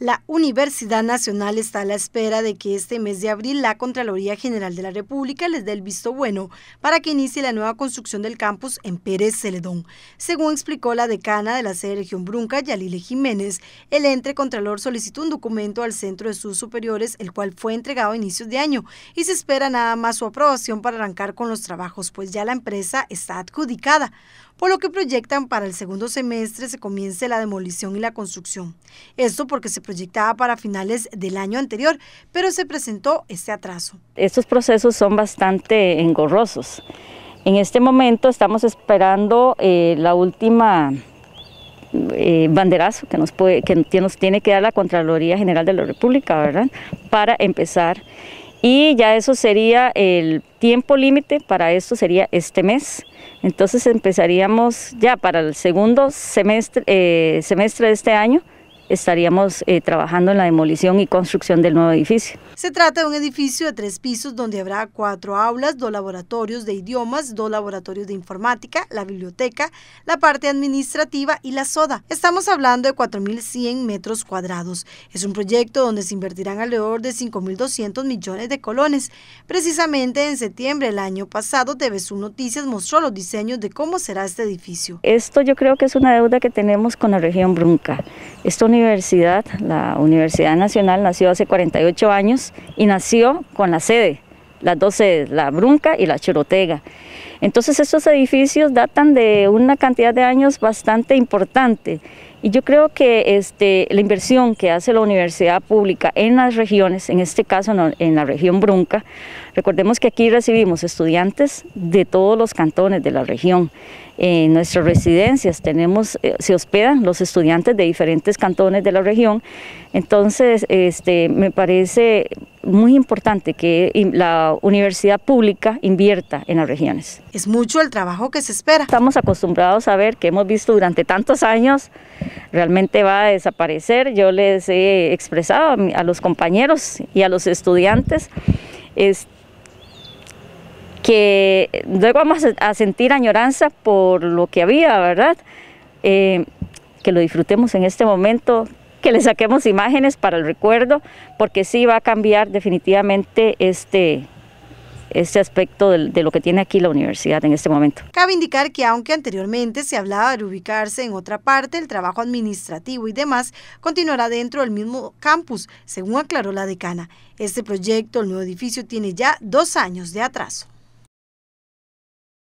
La Universidad Nacional está a la espera de que este mes de abril la Contraloría General de la República les dé el visto bueno para que inicie la nueva construcción del campus en Pérez Celedón. Según explicó la decana de la sede Región Brunca, Yalile Jiménez, el ente solicitó un documento al Centro de sus Superiores, el cual fue entregado a inicios de año, y se espera nada más su aprobación para arrancar con los trabajos, pues ya la empresa está adjudicada, por lo que proyectan para el segundo semestre se comience la demolición y la construcción. Esto porque se proyectada para finales del año anterior, pero se presentó este atraso. Estos procesos son bastante engorrosos. En este momento estamos esperando eh, la última eh, banderazo que nos, que tiene que dar la Contraloría General de la República, ¿verdad? Para empezar. Y ya eso sería el tiempo límite para esto sería este mes. Entonces empezaríamos ya para el segundo semestre, eh, semestre de este año estaríamos eh, trabajando en la demolición y construcción del nuevo edificio. Se trata de un edificio de tres pisos donde habrá cuatro aulas, dos laboratorios de idiomas, dos laboratorios de informática, la biblioteca, la parte administrativa y la soda. Estamos hablando de 4.100 metros cuadrados. Es un proyecto donde se invertirán alrededor de 5.200 millones de colones. Precisamente en septiembre del año pasado, tv Noticias mostró los diseños de cómo será este edificio. Esto yo creo que es una deuda que tenemos con la región Brunca. Esto no la Universidad Nacional, nació hace 48 años y nació con la sede, las dos sedes, la Brunca y la Chorotega. Entonces estos edificios datan de una cantidad de años bastante importante y yo creo que este, la inversión que hace la universidad pública en las regiones, en este caso en la región Brunca, recordemos que aquí recibimos estudiantes de todos los cantones de la región. En nuestras residencias tenemos, eh, se hospedan los estudiantes de diferentes cantones de la región. Entonces, este, me parece muy importante que la universidad pública invierta en las regiones. Es mucho el trabajo que se espera. Estamos acostumbrados a ver que hemos visto durante tantos años, realmente va a desaparecer. Yo les he expresado a los compañeros y a los estudiantes que luego vamos a sentir añoranza por lo que había, ¿verdad? Eh, que lo disfrutemos en este momento, que le saquemos imágenes para el recuerdo, porque sí va a cambiar definitivamente este, este aspecto de, de, lo que tiene aquí la universidad en este momento. Cabe indicar que aunque anteriormente se hablaba de ubicarse en otra parte, el trabajo administrativo y demás continuará dentro del mismo campus, según aclaró la decana. Este proyecto, el nuevo edificio, tiene ya dos años de atraso.